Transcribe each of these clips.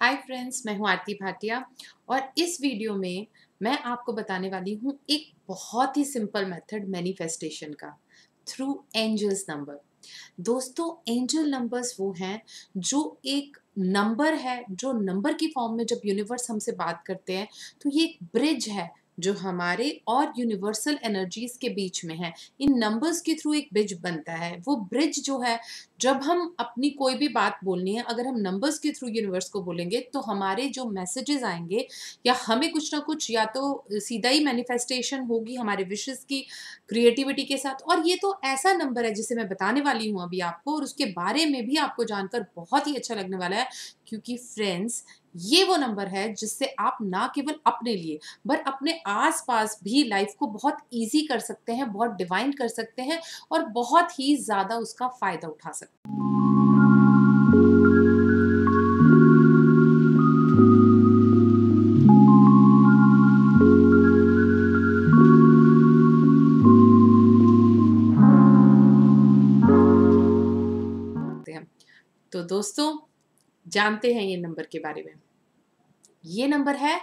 Hi friends मैं हूं आरती भाटिया और इस वीडियो में मैं आपको बताने वाली हूँ एक बहुत ही सिंपल मेथड मैनिफेस्टेशन का थ्रू एंजल्स नंबर दोस्तों एंजल नंबर्स वो हैं जो एक नंबर है जो नंबर की फॉर्म में जब यूनिवर्स हमसे बात करते हैं तो ये एक ब्रिज है जो हमारे और यूनिवर्सल एनर्जीज के बीच में है इन नंबर्स के थ्रू एक ब्रिज बनता है वो ब्रिज जो है जब हम अपनी कोई भी बात बोलनी है अगर हम नंबर्स के थ्रू यूनिवर्स को बोलेंगे तो हमारे जो मैसेजेस आएंगे या हमें कुछ ना कुछ या तो सीधा ही मैनिफेस्टेशन होगी हमारे विशेष की क्रिएटिविटी के साथ और ये तो ऐसा नंबर है जिसे मैं बताने वाली हूँ अभी आपको और उसके बारे में भी आपको जानकर बहुत ही अच्छा लगने वाला है क्योंकि फ्रेंड्स ये वो नंबर है जिससे आप ना केवल अपने लिए बट अपने आसपास भी लाइफ को बहुत ईजी कर सकते हैं बहुत डिवाइन कर सकते हैं और बहुत ही ज़्यादा उसका फ़ायदा उठा सकते हैं तो दोस्तों जानते हैं ये नंबर के बारे में ये नंबर है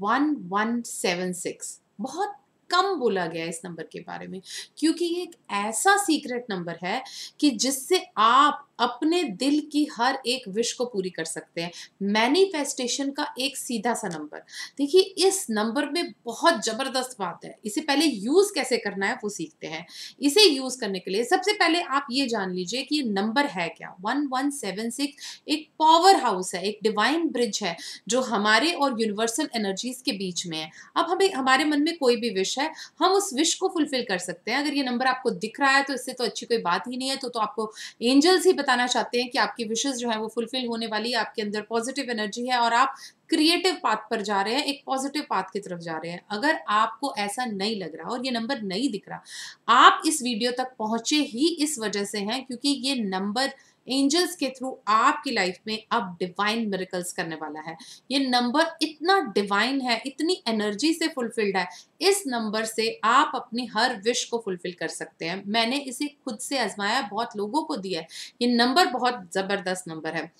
वन वन सेवन सिक्स बहुत कम बोला गया इस नंबर के बारे में क्योंकि ये एक ऐसा सीक्रेट नंबर है कि जिससे आप अपने दिल की हर एक विश को पूरी कर सकते हैं मैनिफेस्टेशन का एक सीधा सा नंबर देखिए इस नंबर में बहुत ज़बरदस्त बात है इसे पहले यूज़ कैसे करना है वो सीखते हैं इसे यूज़ करने के लिए सबसे पहले आप ये जान लीजिए कि ये नंबर है क्या वन वन सेवन सिक्स एक पावर हाउस है एक डिवाइन ब्रिज है जो हमारे और यूनिवर्सल एनर्जीज के बीच में है अब हमें हमारे मन में कोई भी विश है हम उस विश को फुलफिल कर सकते हैं अगर ये नंबर आपको दिख रहा है तो इससे तो अच्छी कोई बात ही नहीं है तो, तो आपको एंजल्स ही बताना चाहते हैं कि आपकी विशेष जो है वो फुलफिल होने वाली है आपके अंदर पॉजिटिव एनर्जी है और आप क्रिएटिव पाथ पर जा रहे हैं एक पॉजिटिव पाथ की तरफ जा रहे हैं अगर आपको ऐसा नहीं लग रहा और ये नंबर नहीं दिख रहा आप इस वीडियो तक पहुंचे ही इस वजह से हैं क्योंकि ये नंबर एंजल्स के थ्रू आपकी लाइफ में अब डिवाइन मेरिकल्स करने वाला है ये नंबर इतना डिवाइन है इतनी एनर्जी से फुलफिल्ड है इस नंबर से आप अपनी हर विश को फुलफिल कर सकते हैं मैंने इसे खुद से आजमाया बहुत लोगों को दिया है ये नंबर बहुत ज़बरदस्त नंबर है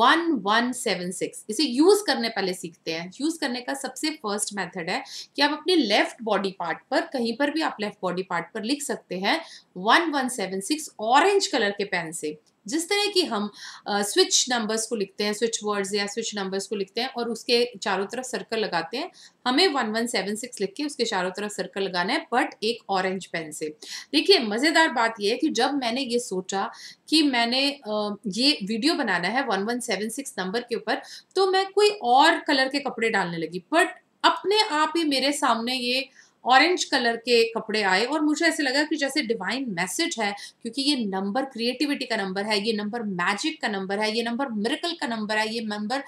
वन वन सेवन सिक्स इसे यूज़ करने पहले सीखते हैं यूज़ करने का सबसे फर्स्ट मेथड है कि आप अपने लेफ्ट बॉडी पार्ट पर कहीं पर भी आप लेफ्ट बॉडी पार्ट पर लिख सकते हैं one one seven six orange colour के पेन से जिस तरह की हम स्विच uh, नंबर्स को लिखते हैं स्विच वर्ड्स या स्विच नंबर्स को लिखते हैं और उसके चारों तरफ सर्कल लगाते हैं हमें वन वन सेवन सिक्स लिख के उसके चारों तरफ सर्कल लगाना है बट एक ऑरेंज पेन से देखिए मज़ेदार बात यह है कि जब मैंने ये सोचा कि मैंने uh, ये वीडियो बनाना है one one seven six number के ऊपर तो मैं कोई और कलर के कपड़े डालने लगी बट अपने आप ही मेरे सामने ये uh, ऑरेंज कलर के कपड़े आए और मुझे ऐसे लगा कि जैसे डिवाइन मैसेज है क्योंकि ये नंबर क्रिएटिविटी का नंबर है ये नंबर मैजिक का नंबर है ये नंबर मिरिकल का नंबर है ये नंबर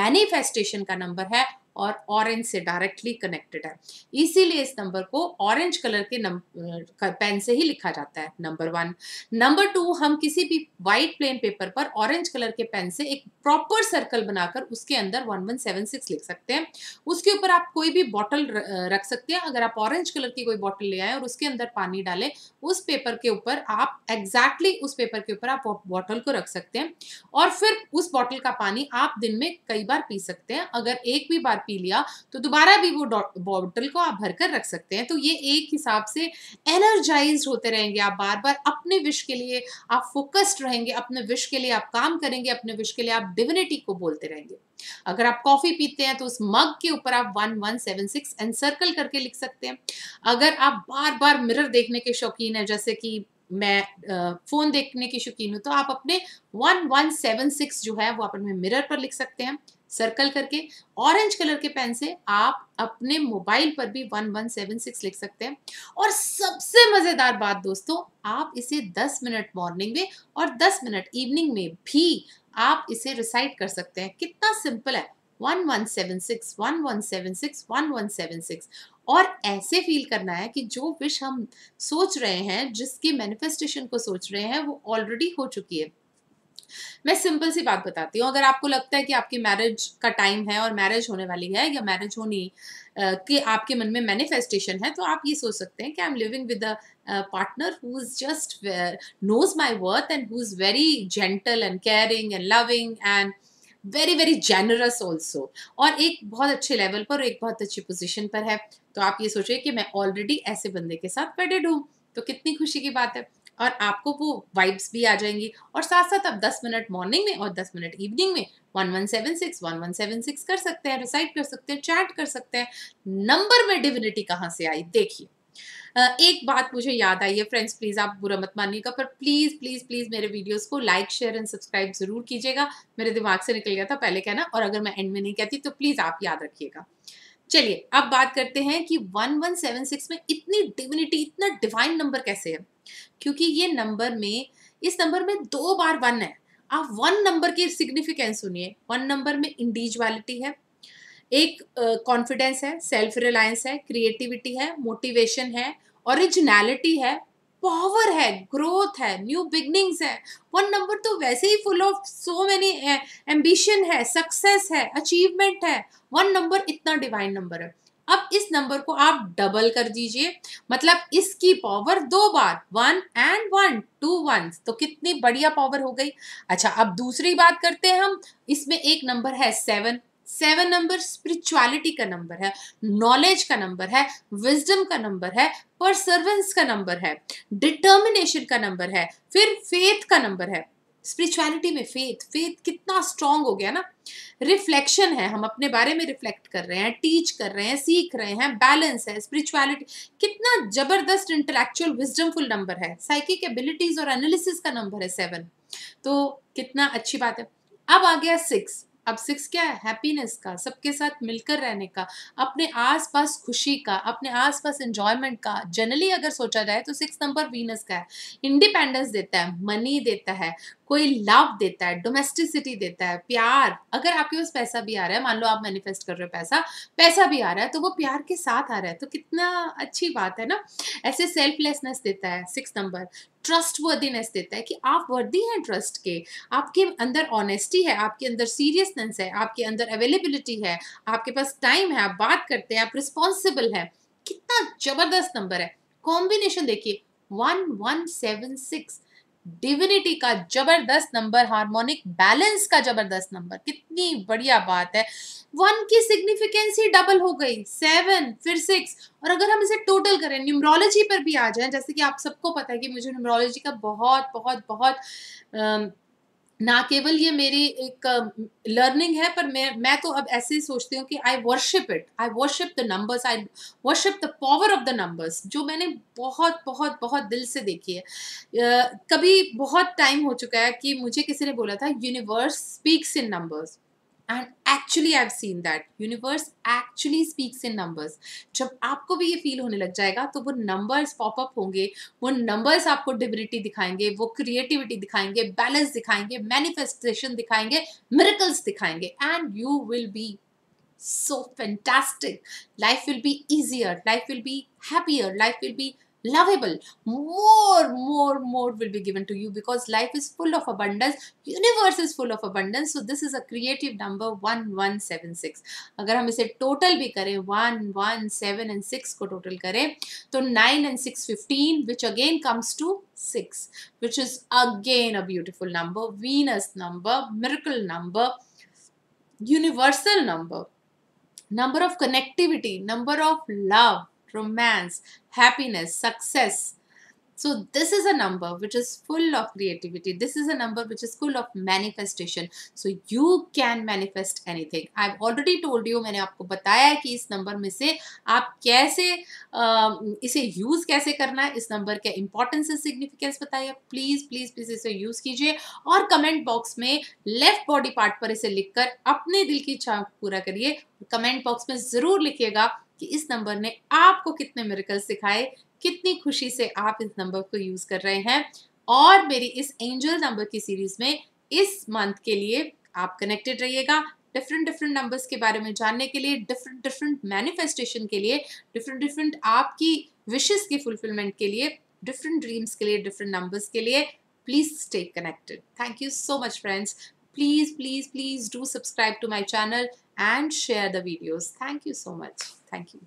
मैनिफेस्टेशन का नंबर है और ऑरेंज से डायरेक्टली कनेक्टेड है इसीलिए इस नंबर को ऑरेंज कलर के पेन से ही लिखा जाता है नंबर वन नंबर टू हम किसी भी व्हाइट प्लेन पेपर पर ऑरेंज कलर के पेन से एक प्रॉपर सर्कल बनाकर उसके अंदर वन वन सेवन सिक्स लिख सकते हैं उसके ऊपर आप कोई भी बॉटल रख सकते हैं अगर आप ऑरेंज कलर की कोई बॉटल ले आए और उसके अंदर पानी डालें उस पेपर के ऊपर आप एग्जैक्टली exactly उस पेपर के ऊपर आप बॉटल को रख सकते हैं और फिर उस बॉटल का पानी आप दिन में कई बार पी सकते हैं अगर एक भी बार पी लिया तो दोबारा भी वो बॉटल को आप भर कर रख सकते हैं तो ये एक हिसाब से एनर्जाइज होते रहेंगे आप बार बार अपने विश के लिए आप फोकस्ड रहेंगे अपने विश के लिए आप काम करेंगे अपने विश के लिए आप डिविनिटी को बोलते रहेंगे अगर आप कॉफी पीते हैं तो उस मग के ऊपर आप one one seven six and circle करके लिख सकते हैं अगर आप बार बार मिरर देखने के शौकीन है जैसे कि मैं फ़ोन देखने की शौकीन हूं तो आप अपने वन वन सेवन सिक्स जो है वो अपने मिरर पर लिख सकते हैं सर्कल करके ऑरेंज कलर के पेन से आप अपने मोबाइल पर भी 1176 लिख सकते हैं और सबसे मज़ेदार बात दोस्तों आप इसे 10 मिनट मॉर्निंग में और 10 मिनट इवनिंग में भी आप इसे रिसाइट कर सकते हैं कितना सिंपल है 1176 1176 1176 और ऐसे फील करना है कि जो विश हम सोच रहे हैं जिसकी मैनिफेस्टेशन को सोच रहे हैं वो ऑलरेडी हो चुकी है मैं सिंपल सी बात बताती हूँ अगर आपको लगता है कि आपकी मैरिज का टाइम है और मैरिज होने वाली है या मैरिज होनी कि आपके मन में मैनिफेस्टेशन है तो आप ये सोच सकते हैं कि I am living with a partner who is just knows my worth and who is very gentle and caring and loving and very very generous also और एक बहुत अच्छे लेवल पर एक बहुत अच्छी पोजिशन पर है तो आप ये सोचिए कि मैं ऑलरेडी ऐसे बंदे के साथ वेडेड हूँ तो कितनी खुशी की बात है और आपको वो वाइब्स भी आ जाएंगी और साथ साथ आप 10 मिनट मॉर्निंग में और 10 मिनट इवनिंग में 1176 1176 कर सकते हैं रिसाइट कर सकते हैं चैट कर सकते हैं नंबर में डिविनिटी कहाँ से आई देखिए एक बात मुझे याद आई है फ्रेंड्स प्लीज़ आप बुरा मत मानिएगा पर प्लीज़ प्लीज़ प्लीज़ मेरे वीडियोस को लाइक शेयर एंड सब्सक्राइब ज़रूर कीजिएगा मेरे दिमाग से निकल गया था पहले कहना और अगर मैं एंड में नहीं कहती तो प्लीज़ आप याद रखिएगा चलिए अब बात करते हैं कि 1176 में इतनी डिविनिटी इतना डिवाइन नंबर कैसे है क्योंकि ये नंबर में इस नंबर में दो बार वन है आप वन नंबर की सिग्निफिकेंस सुनिए वन नंबर में इंडिविजुअलिटी है एक कॉन्फिडेंस uh, है सेल्फ रिलायंस है क्रिएटिविटी है मोटिवेशन है ओरिजिनैलिटी है पावर है ग्रोथ है न्यू बिगनिंग्स है वन नंबर तो वैसे ही full of so many ambition है सक्सेस है अचीवमेंट है वन नंबर इतना डिवाइन नंबर है अब इस नंबर को आप डबल कर दीजिए मतलब इसकी पावर दो बार one and one two one तो कितनी बढ़िया पावर हो गई अच्छा अब दूसरी बात करते हैं हम इसमें एक नंबर है सेवन सेवन नंबर स्पिरिचुअलिटी का नंबर है नॉलेज का नंबर है विजडम का नंबर है परसर्वेंस का नंबर है डिटर्मिनेशन का नंबर है फिर फेथ का नंबर है स्पिरिचुअलिटी में फेथ फेथ कितना स्ट्रांग हो गया ना रिफ्लेक्शन है हम अपने बारे में रिफ्लेक्ट कर रहे हैं टीच कर रहे हैं सीख रहे हैं बैलेंस है स्पिरिचुअलिटी कितना जबरदस्त इंटेलेक्चुअल विजडमफुल नंबर है साइकिक एबिलिटीज और एनालिसिस का नंबर है सेवन तो कितना अच्छी बात है अब आ गया सिक्स अब सिक्स क्या है हैप्पीनेस का सबके साथ मिलकर रहने का अपने आसपास खुशी का अपने आसपास एंजॉयमेंट का जनरली अगर सोचा जाए तो सिक्स नंबर वीनस का है इंडिपेंडेंस देता है मनी देता है कोई लव देता है डोमेस्टिसिटी देता है प्यार अगर आपके पास पैसा भी आ रहा है मान लो आप मैनिफेस्ट कर रहे हो पैसा पैसा भी आ रहा है तो वो प्यार के साथ आ रहा है तो कितना अच्छी बात है ना ऐसे सेल्फलेसनेस देता है सिक्स नंबर ट्रस्ट वर्दीनेस देता है कि आप वर्दी हैं ट्रस्ट के आपके अंदर ऑनेस्टी है आपके अंदर सीरियसनेस है आपके अंदर अवेलेबिलिटी है आपके पास टाइम है आप बात करते हैं आप रिस्पॉन्सिबल हैं कितना जबरदस्त नंबर है कॉम्बिनेशन देखिए one one seven six divinity का जबरदस्त नंबर हार्मोनिक बैलेंस का जबरदस्त नंबर कितनी बढ़िया बात है वन की सिग्निफिकेंस ही डबल हो गई सेवन फिर सिक्स और अगर हम इसे टोटल करें न्यूमरोलॉजी पर भी आ जाए जैसे कि आप सबको पता है कि मुझे न्यूमरोलॉजी का बहुत बहुत बहुत आ, ना केवल ये मेरी एक लर्निंग है पर मैं मैं तो अब ऐसे ही सोचती हूँ कि I worship it I worship the numbers I worship the power of the numbers जो मैंने बहुत बहुत बहुत दिल से देखी है uh, कभी बहुत टाइम हो चुका है कि मुझे किसी ने बोला था universe speaks in numbers and actually I seen that universe actually speaks in numbers जब आपको भी ये फील होने लग जाएगा तो वो नंबर्स पॉपअप होंगे वो नंबर्स आपको डिबिलिटी दिखाएंगे वो क्रिएटिविटी दिखाएंगे बैलेंस दिखाएंगे मैनिफेस्टेशन दिखाएंगे मिरिकल्स दिखाएंगे and you will be so fantastic life will be easier life will be happier life will be lovable more more more will be given to you because life is full of abundance universe is full of abundance so this is a creative number 1176 अगर हम इसे total भी 1 1 7 and 6 को total करें तो 9 and 6 15 which again comes to 6 which is again a beautiful number Venus number miracle number universal number number of connectivity number of love romance, happiness, success. So this is a number which is full of creativity. This is a number which is full of manifestation. So you can manifest anything. I've already told you मैंने आपको बताया कि इस number में से आप कैसे uh, इसे यूज़ कैसे करना है इस नंबर के इम्पोर्टेंस एंड सिग्निफिकेंस बताइए प्लीज़ प्लीज़ प्लीज़ इसे यूज़ कीजिए और कमेंट बॉक्स में लेफ्ट बॉडी पार्ट पर इसे लिखकर अपने दिल की इच्छा पूरा करिए कमेंट बॉक्स में ज़रूर लिखिएगा कि इस नंबर ने आपको कितने मेरिकल सिखाए कितनी खुशी से आप इस नंबर को यूज कर रहे हैं और मेरी इस एंजल नंबर की सीरीज में इस मंथ के लिए आप कनेक्टेड रहिएगा डिफरेंट डिफरेंट नंबर्स के बारे में जानने के लिए डिफरेंट डिफरेंट मैनिफेस्टेशन के लिए डिफरेंट डिफरेंट आपकी विशेष की फुलफिलमेंट के लिए डिफरेंट ड्रीम्स के लिए डिफरेंट नंबर्स के लिए please stay connected thank you so much friends please please please do subscribe to my channel and share the videos. Thank you so much. Thank you.